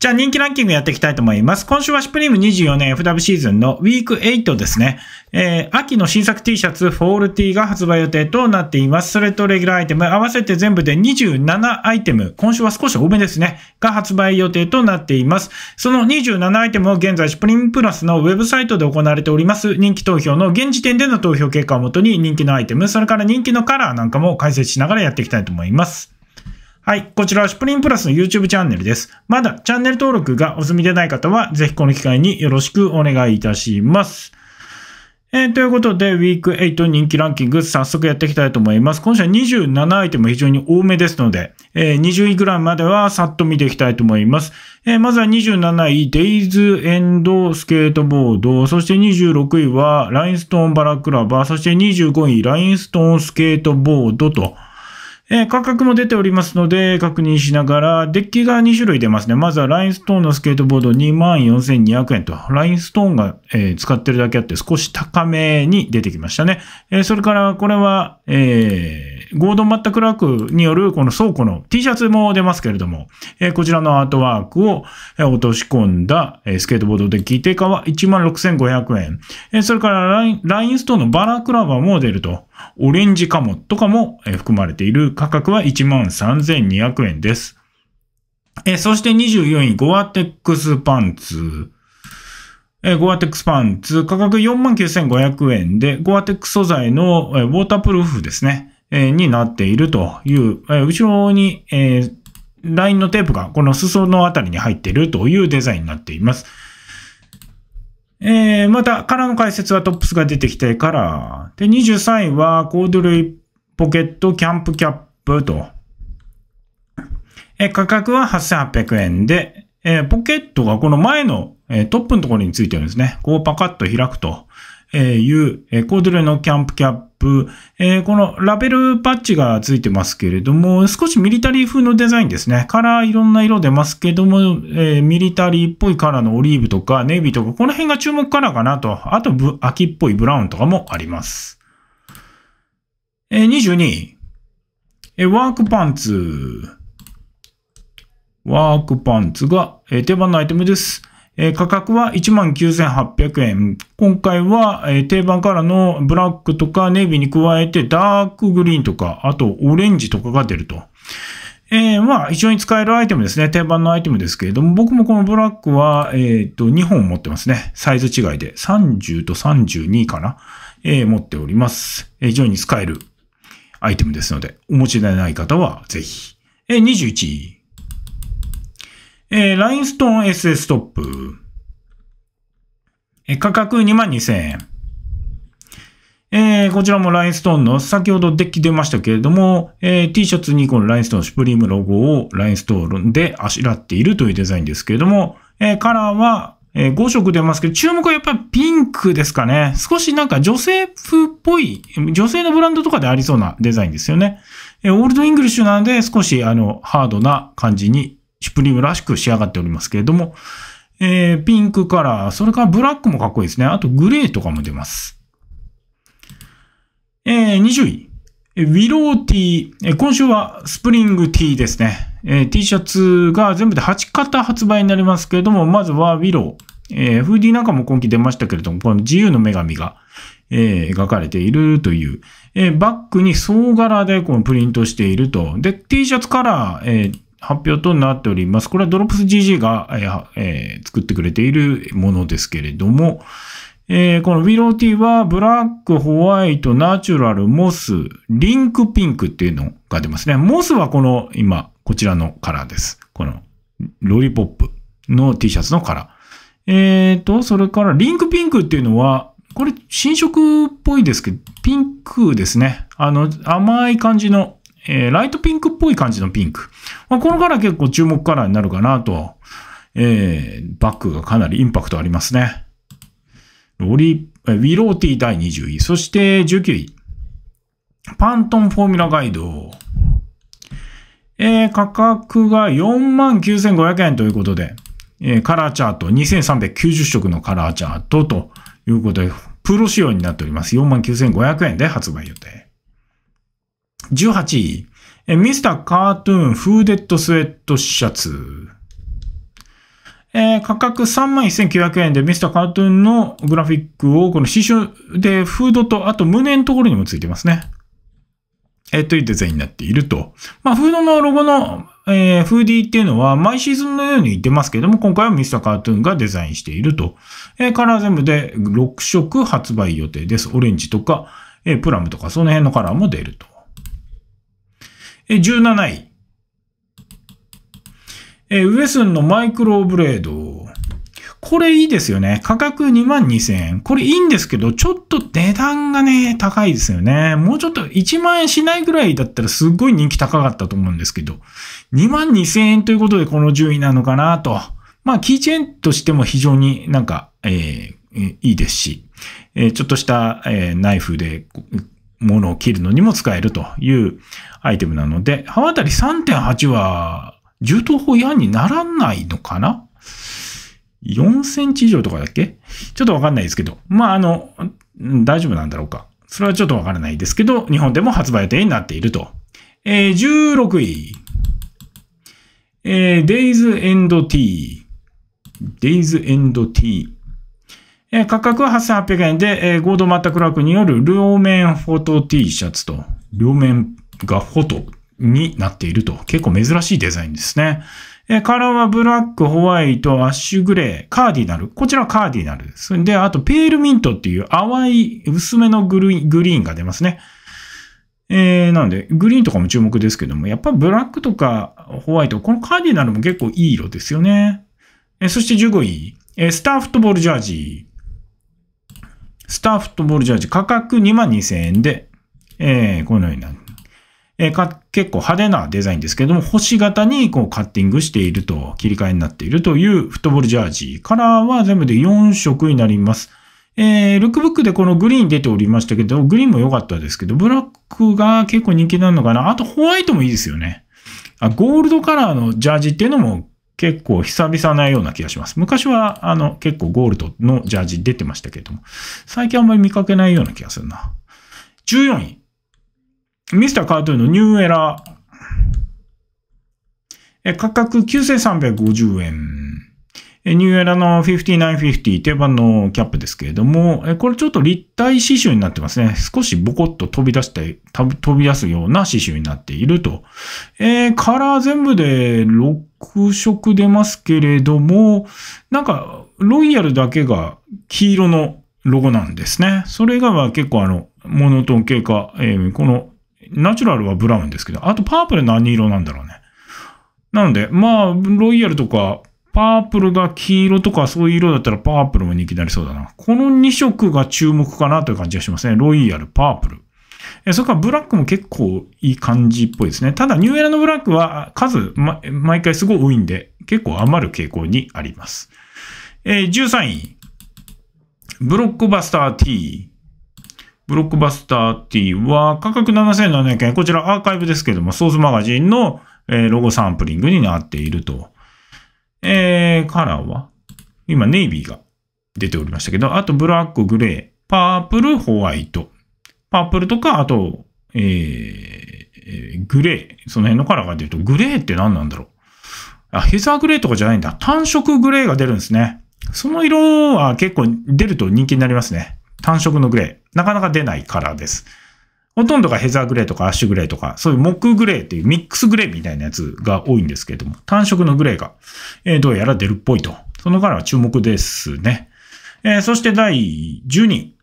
じゃあ人気ランキングやっていきたいと思います。今週はスプリーム24年 FW シーズンのウィーク8ですね。えー、秋の新作 T シャツ、フォール T が発売予定となっています。それとレギュラーアイテム、合わせて全部で27アイテム、今週は少し多めですね、が発売予定となっています。その27アイテムを現在スプリームプラスのウェブサイトで行われております、人気投票の現時点での投票結果をもとに人気のアイテム、それから人気のカラーなんかも解説しながらやっていきたいと思います。はい。こちらはスプリンプラスの YouTube チャンネルです。まだチャンネル登録がお済みでない方は、ぜひこの機会によろしくお願いいたします。えー、ということで、ウィーク8人気ランキング、早速やっていきたいと思います。今週は27アイテム非常に多めですので、えー、20位ぐらいまではさっと見ていきたいと思います。えー、まずは27位、デイズエンドスケートボード、そして26位はラインストーンバラクラバ、そして25位、ラインストーンスケートボードと、えー、価格も出ておりますので、確認しながら、デッキが2種類出ますね。まずはラインストーンのスケートボード24,200円と、ラインストーンが、えー、使ってるだけあって少し高めに出てきましたね。えー、それから、これは、えー、ゴードン・マッタ・クラークによるこの倉庫の T シャツも出ますけれども、えー、こちらのアートワークを落とし込んだ、えー、スケートボードデッキ定価は16,500円。えー、それからライン、ラインストーンのバラクラバーも出ると、オレンジカモとかも、えー、含まれている価格は13,200円です。えー、そして24位、ゴアテックスパンツ。えゴアテックスパンツ、価格49,500円で、ゴアテックス素材の、えウォータープルーフですね。えになっているという、え後ろに、えラインのテープがこの裾のあたりに入っているというデザインになっています。えー、また、カラーの解説はトップスが出てきてから、で、23位はコード類ポケットキャンプキャップと。え価格は8800円で、えー、ポケットがこの前の、えー、トップのところについてるんですね。こうパカッと開くと。いう、えコードレのキャンプキャップ、えこのラベルパッチがついてますけれども、少しミリタリー風のデザインですね。カラーいろんな色出ますけども、えミリタリーっぽいカラーのオリーブとかネイビーとか、この辺が注目カラーかなと。あと、秋っぽいブラウンとかもあります。え22位。えワークパンツ。ワークパンツが、え定番のアイテムです。え価格は19,800円。今回は、え定番カラーのブラックとかネイビーに加えてダークグリーンとか、あとオレンジとかが出ると。えー、まあ、非常に使えるアイテムですね。定番のアイテムですけれども、僕もこのブラックは、えっ、と、2本持ってますね。サイズ違いで。30と32かな。えー、持っております。え非常に使えるアイテムですので、お持ちでない方はぜひ。えー、21位。えー、ラインストーン SS トップ。えー、価格22,000円。えー、こちらもラインストーンの、先ほどデッキ出ましたけれども、えー、T シャツにこのラインストーン、シュプリームロゴをラインストーンであしらっているというデザインですけれども、えー、カラーは、え5色出ますけど、注目はやっぱりピンクですかね。少しなんか女性風っぽい、女性のブランドとかでありそうなデザインですよね。えオールドイングリッシュなんで少しあの、ハードな感じにシュプリームらしく仕上がっておりますけれども、えー、ピンクカラー、それからブラックもかっこいいですね。あとグレーとかも出ます。えー、20位。ウィローティー。今週はスプリングティーですね。えー、T シャツが全部で8型発売になりますけれども、まずはウィロー。えー、フーディーなんかも今季出ましたけれども、この自由の女神が、えー、描かれているという、えー、バックに総柄でこのプリントしていると。で、T シャツカラー、えー、発表となっております。これはドロップス GG が、えー、作ってくれているものですけれども、えー、この w i l l o ィ t はブラック、ホワイト、ナチュラル、モス、リンクピンクっていうのが出ますね。モスはこの今、こちらのカラーです。このロリポップの T シャツのカラー。えっ、ー、と、それからリンクピンクっていうのは、これ新色っぽいですけど、ピンクですね。あの、甘い感じのえー、ライトピンクっぽい感じのピンク。まあ、このカラー結構注目カラーになるかなと。えー、バックがかなりインパクトありますね。ロリ、ウィローティー第20位。そして19位。パントンフォーミュラガイド。えー、価格が49,500円ということで、えー、カラーチャート、2390色のカラーチャートということで、プロ仕様になっております。49,500円で発売予定。18位。ミスターカートゥーンフーデッドスウェットシャツ。えー、価格31,900円でミスターカートゥーンのグラフィックをこの刺繍でフードとあと胸のところにもついてますね。えー、というデザインになっていると。まあ、フードのロゴの、えー、フーディーっていうのは毎シーズンのように出ますけども、今回はミスターカートゥーンがデザインしていると。えー、カラー全部で6色発売予定です。オレンジとか、えー、プラムとかその辺のカラーも出ると。え17位。えウエスンのマイクロブレード。これいいですよね。価格2万2000円。これいいんですけど、ちょっと値段がね、高いですよね。もうちょっと1万円しないぐらいだったらすっごい人気高かったと思うんですけど、2万2000円ということでこの順位なのかなと。まあ、キーチェーンとしても非常になんか、えー、いいですし、えー、ちょっとした、えー、ナイフでものを切るのにも使えるというアイテムなので、刃渡り3.8は銃刀法やんにならないのかな ?4 センチ以上とかだっけちょっとわかんないですけど。まあ、あの、大丈夫なんだろうか。それはちょっとわからないですけど、日本でも発売予定になっていると。えー、16位。えー、Days and T。Days and T。えー、価格は8800円で、えー、ゴード・マッタ・クラークによる両面フォト T シャツと、両面がフォトになっていると、結構珍しいデザインですね。えー、カラーはブラック、ホワイト、アッシュグレー、カーディナル。こちらはカーディナルです。で、あと、ペールミントっていう淡い薄めのグリーンが出ますね。えー、なので、グリーンとかも注目ですけども、やっぱブラックとかホワイト、このカーディナルも結構いい色ですよね。えー、そして15位、えー、スターフットボールジャージスターフットボールジャージ価格2万2000円で、えー、このようになる。えー、か結構派手なデザインですけども、星型にこうカッティングしていると、切り替えになっているというフットボールジャージ。カラーは全部で4色になります。えー、ルックブックでこのグリーン出ておりましたけど、グリーンも良かったですけど、ブラックが結構人気なのかな。あとホワイトもいいですよね。あ、ゴールドカラーのジャージっていうのも結構久々なような気がします。昔は、あの、結構ゴールドのジャージ出てましたけれども、最近あんまり見かけないような気がするな。14位。ミスターカートゥーンのニューエラー。え、価格9350円。え、ニューエラの5950定番のキャップですけれども、え、これちょっと立体刺繍になってますね。少しボコッと飛び出して、飛び出すような刺繍になっていると。えー、カラー全部で6空色出ますけれども、なんか、ロイヤルだけが黄色のロゴなんですね。それ以外は結構あの、モノトーン系か、えー、この、ナチュラルはブラウンですけど、あとパープル何色なんだろうね。なので、まあ、ロイヤルとか、パープルが黄色とかそういう色だったらパープルも人気になりそうだな。この2色が注目かなという感じがしますね。ロイヤル、パープル。それからブラックも結構いい感じっぽいですね。ただ、ニューエラのブラックは数、ま、毎回すごい多いんで、結構余る傾向にあります。えー、13位。ブロックバスター T。ブロックバスター T は価格7700円。こちらアーカイブですけども、ソースマガジンの、えロゴサンプリングになっていると。えー、カラーは今ネイビーが出ておりましたけど、あとブラック、グレー、パープル、ホワイト。パープルとか、あと、えー、グレー。その辺のカラーが出ると、グレーって何なんだろう。あ、ヘザーグレーとかじゃないんだ。単色グレーが出るんですね。その色は結構出ると人気になりますね。単色のグレー。なかなか出ないカラーです。ほとんどがヘザーグレーとかアッシュグレーとか、そういうモックグレーっていうミックスグレーみたいなやつが多いんですけれども、単色のグレーが、えー、どうやら出るっぽいと。そのカラーは注目ですね。えー、そして第12位。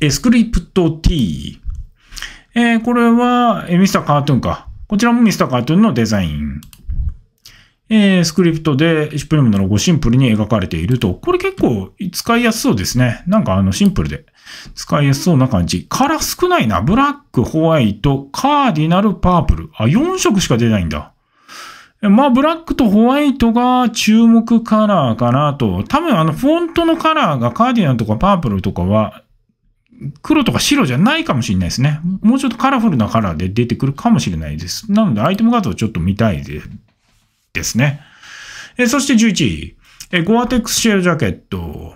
エスクリプト T。えー、これは、えー、ミスターカートゥーンか。こちらもミスターカートゥーンのデザイン。えー、スクリプトでシュプリムのロゴシンプルに描かれていると。これ結構使いやすそうですね。なんかあのシンプルで使いやすそうな感じ。カラー少ないな。ブラック、ホワイト、カーディナル、パープル。あ、4色しか出ないんだ。まあ、ブラックとホワイトが注目カラーかなと。多分あのフォントのカラーがカーディナルとかパープルとかは黒とか白じゃないかもしれないですね。もうちょっとカラフルなカラーで出てくるかもしれないです。なので、アイテム画像をちょっと見たいでですね。えそして11位。えゴアテックスシェルジャケット。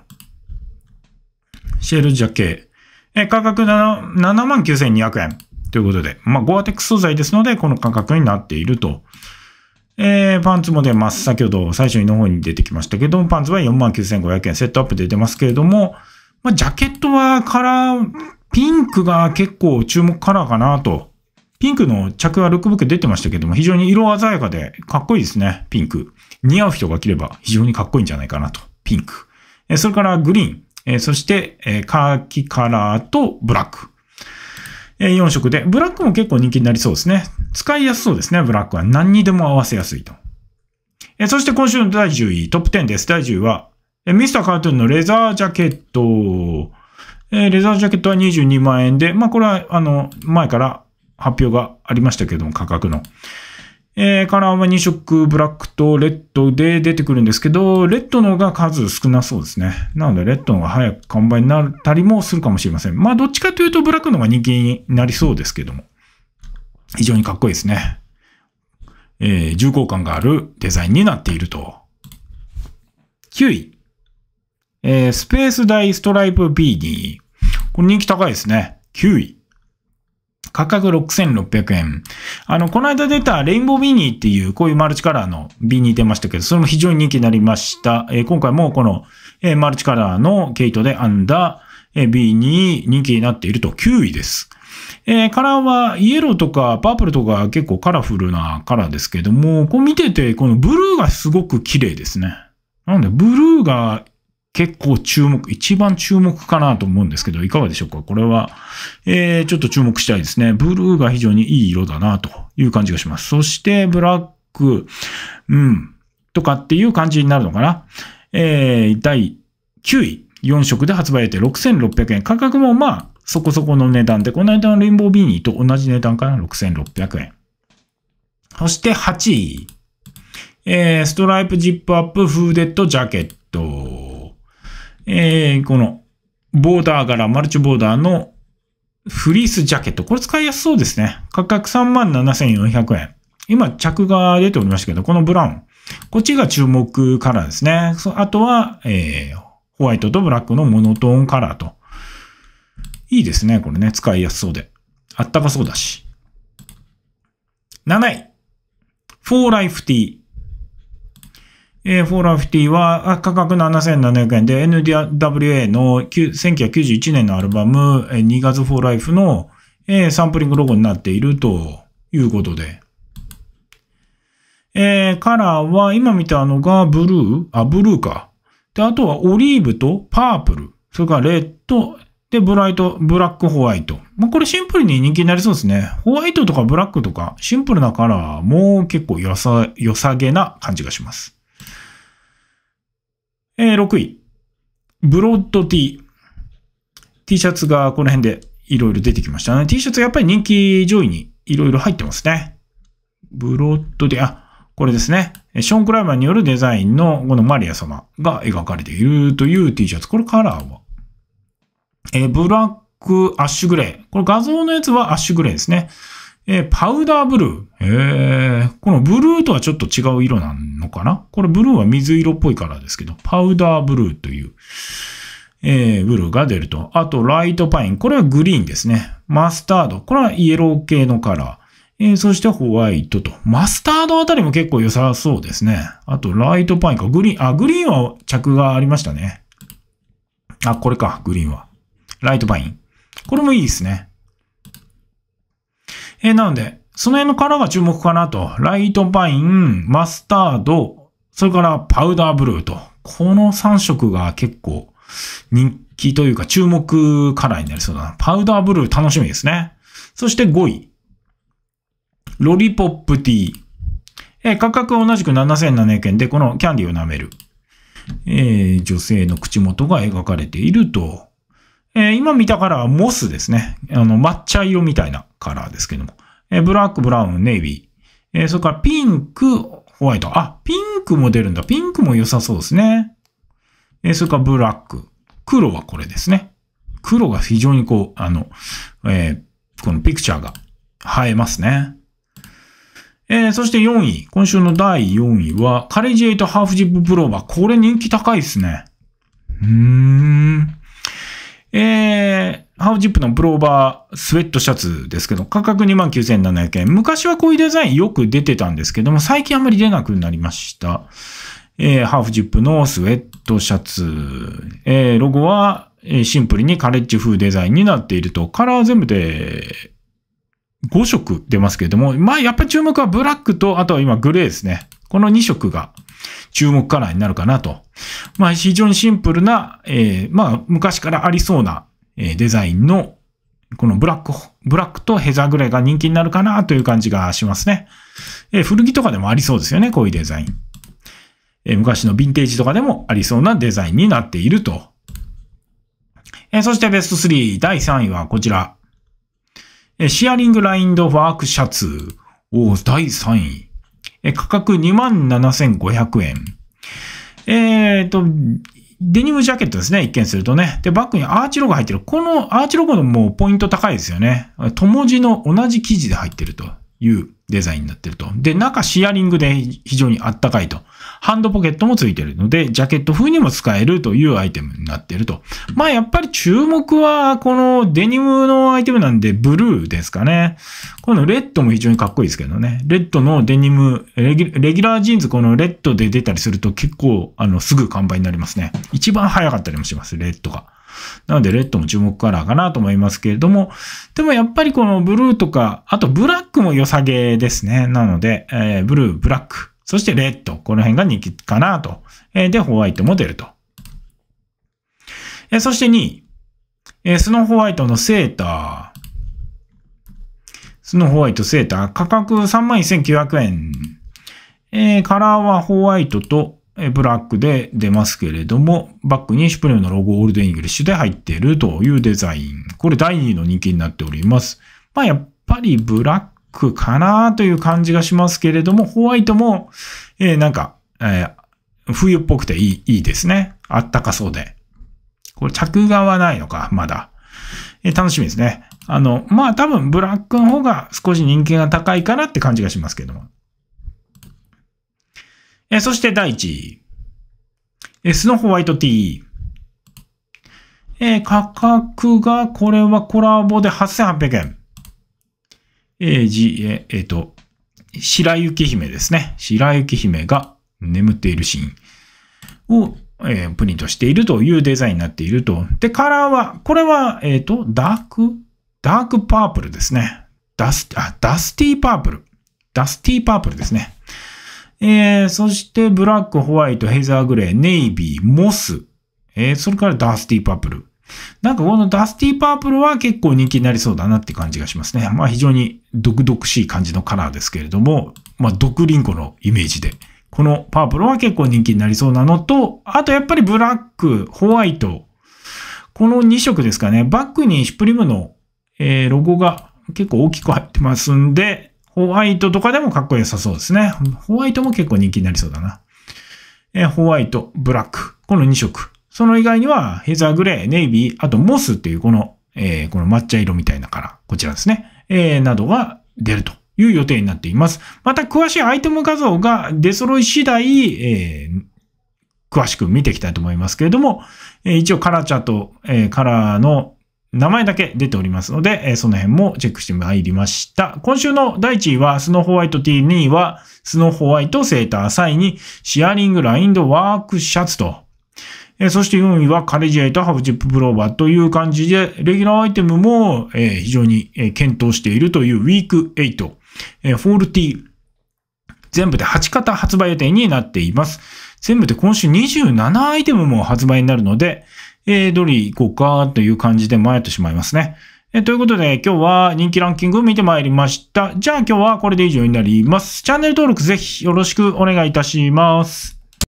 シェルジャケ。え価格79,200円。ということで。まあ、ゴアテックス素材ですので、この価格になっていると。えー、パンツも出ます。先ほど最初の方に出てきましたけど、パンツは49,500円。セットアップで出てますけれども、まあ、ジャケットはカラー、ピンクが結構注目カラーかなと。ピンクの着はルックブック出てましたけども、非常に色鮮やかでかっこいいですね、ピンク。似合う人が着れば非常にかっこいいんじゃないかなと。ピンク。えそれからグリーン。えそして、えカーキカラーとブラック。え4色で。ブラックも結構人気になりそうですね。使いやすそうですね、ブラックは。何にでも合わせやすいと。えそして今週の第10位、トップ10です。第10位は、えミスターカートゥーンのレザージャケット。えレザージャケットは22万円で、まあ、これは、あの、前から発表がありましたけども、価格の。えー、カラーは2色、ブラックとレッドで出てくるんですけど、レッドの方が数少なそうですね。なので、レッドの方が早く完売になったりもするかもしれません。まあ、どっちかというと、ブラックの方が人気になりそうですけども。非常にかっこいいですね。えー、重厚感があるデザインになっていると。9位。えー、スペース大ストライプビーー。これ人気高いですね。9位。価格6600円。あの、この間出たレインボービーニーっていう、こういうマルチカラーのビーニー出ましたけど、それも非常に人気になりました。えー、今回もこの、えー、マルチカラーの毛糸で編んだ、えー、ビーニー人気になっていると9位です。えー、カラーはイエローとかパープルとか結構カラフルなカラーですけども、こう見てて、このブルーがすごく綺麗ですね。なんで、ブルーが結構注目、一番注目かなと思うんですけど、いかがでしょうかこれは、えー、ちょっと注目したいですね。ブルーが非常にいい色だなという感じがします。そして、ブラック、うん、とかっていう感じになるのかな。えー、第9位、4色で発売予定6600円。価格もまあ、そこそこの値段で、この間のレインボービーニーと同じ値段かな ?6600 円。そして8位、えー、ストライプジップアップフーデッドジャケット。えー、このボーダー柄、マルチボーダーのフリースジャケット。これ使いやすそうですね。価格37,400円。今、着が出ておりましたけど、このブラウン。こっちが注目カラーですね。あとは、えー、ホワイトとブラックのモノトーンカラーと。いいですね、これね。使いやすそうで。あったかそうだし。7位。フォーライフティー。えー、フォーラー50は価格7700円で NWA の1991年のアルバム、えー、2月フォーライフの、えー、サンプリングロゴになっているということで。えー、カラーは今見たのがブルーあ、ブルーか。で、あとはオリーブとパープル。それからレッド、で、ブライト、ブラック、ホワイト。まあ、これシンプルに人気になりそうですね。ホワイトとかブラックとかシンプルなカラーも結構良さ、良さげな感じがします。えー、6位。ブロッド T。T シャツがこの辺でいろいろ出てきましたね。T シャツやっぱり人気上位にいろいろ入ってますね。ブロッド T。あ、これですね。ショーン・クライマーによるデザインのこのマリア様が描かれているという T シャツ。これカラーはえブラック、アッシュグレー。これ画像のやつはアッシュグレーですね。えー、パウダーブルー。えー、このブルーとはちょっと違う色なのかなこれブルーは水色っぽいからですけど、パウダーブルーという、えー、ブルーが出ると。あと、ライトパイン。これはグリーンですね。マスタード。これはイエロー系のカラー。えー、そしてホワイトと。マスタードあたりも結構良さそうですね。あと、ライトパインか。グリーン、あ、グリーンは着がありましたね。あ、これか。グリーンは。ライトパイン。これもいいですね。えー、なので、その辺の殻が注目かなと。ライトパイン、マスタード、それからパウダーブルーと。この3色が結構人気というか注目カラーになりそうだな。パウダーブルー楽しみですね。そして5位。ロリポップティー。えー、価格は同じく7700円で、このキャンディーを舐める。えー、女性の口元が描かれていると。えー、今見たカラーはモスですね。あの、抹茶色みたいなカラーですけども。えー、ブラック、ブラウン、ネイビー。えー、それからピンク、ホワイト。あ、ピンクも出るんだ。ピンクも良さそうですね。えそれからブラック。黒はこれですね。黒が非常にこう、あの、えこのピクチャーが映えますね。えー、そして4位。今週の第4位は、カレージエイトハーフジッププローバー。これ人気高いですね。うーん。えー、ハウジップのプローバースウェットシャツですけど、価格29,700円。昔はこういうデザインよく出てたんですけども、最近あんまり出なくなりました。えー、ハーフジップのスウェットシャツ。えー、ロゴは、えシンプルにカレッジ風デザインになっていると、カラー全部で5色出ますけれども、まあやっぱ注目はブラックと、あとは今グレーですね。この2色が注目カラーになるかなとまあ、非常にシンプルな、えー、まあ、昔からありそうな、えー、デザインの、このブラック、ブラックとヘザーグレーが人気になるかなという感じがしますね。えー、古着とかでもありそうですよね、こういうデザイン。え昔のヴィンテージとかでもありそうなデザインになっていると。えそしてベスト3、第3位はこちら。えシェアリングラインドワークシャツ。お第3位。え価格27,500円。えっ、ー、と、デニムジャケットですね、一見するとね。で、バックにアーチロゴ入ってる。このアーチロゴのもうポイント高いですよね。友字の同じ生地で入ってると。いうデザインになってると。で、中シアリングで非常にあったかいと。ハンドポケットもついてるので、ジャケット風にも使えるというアイテムになってると。まあやっぱり注目は、このデニムのアイテムなんで、ブルーですかね。このレッドも非常にかっこいいですけどね。レッドのデニム、レギュラージーンズこのレッドで出たりすると結構、あの、すぐ完売になりますね。一番早かったりもします、レッドが。なので、レッドも注目カラーかなと思いますけれども、でもやっぱりこのブルーとか、あとブラックも良さげですね。なので、えー、ブルー、ブラック、そしてレッド、この辺が人気かなと。えー、で、ホワイトも出ると。えー、そして2位、えー、スノーホワイトのセーター。スノーホワイトセーター、価格31,900円。えー、カラーはホワイトとブラックで出ますけれども、バックにシュプレムのロゴオールドイングリッシュで入っているというデザイン。これ第2位の人気になっております。まあやっぱりブラックかなという感じがしますけれども、ホワイトも、えー、なんか、えー、冬っぽくていいいいですね。あったかそうで。これ着眼はないのか、まだ。えー、楽しみですね。あの、まあ多分ブラックの方が少し人気が高いかなって感じがしますけども。えそして第1位。えスノホワイトティー。え価格が、これはコラボで8800円。えー、じ、ええっ、ー、と、白雪姫ですね。白雪姫が眠っているシーンを、えー、プリントしているというデザインになっていると。で、カラーは、これは、えっ、ー、と、ダーク、ダークパープルですね。ダス、あ、ダスティーパープル。ダスティーパープルですね。えー、そしてブラック、ホワイト、ヘザーグレー、ネイビー、モス、えー、それからダスティーパープル。なんかこのダスティーパープルは結構人気になりそうだなって感じがしますね。まあ非常に毒々しい感じのカラーですけれども、まあ毒リンゴのイメージで。このパープルは結構人気になりそうなのと、あとやっぱりブラック、ホワイト。この2色ですかね。バックにシュプリムの、えー、ロゴが結構大きく入ってますんで、ホワイトとかでもかっこよさそうですね。ホワイトも結構人気になりそうだな。えホワイト、ブラック。この2色。その以外には、ヘザーグレー、ネイビー、あとモスっていうこの、えー、この抹茶色みたいなカラー。こちらですね。えー、などが出るという予定になっています。また詳しいアイテム画像が出揃い次第、えー、詳しく見ていきたいと思いますけれども、えー、一応カラーチャート、えー、カラーの名前だけ出ておりますので、えその辺もチェックしてまいりました。今週の第1位は、スノーホワイト T、2位は、スノーホワイトセーター、3位に、シアリングラインドワークシャツと、えそして4位はカレジエイとハブチッププローバーという感じで、レギュラーアイテムも、え非常に、え検討しているというウィーク8、えフォール T、全部で8型発売予定になっています。全部で今週27アイテムも発売になるので、えー、どれ行こうかという感じで迷ってしまいますね。えということで、今日は人気ランキングを見てまいりました。じゃあ今日はこれで以上になります。チャンネル登録ぜひよろしくお願いいたします。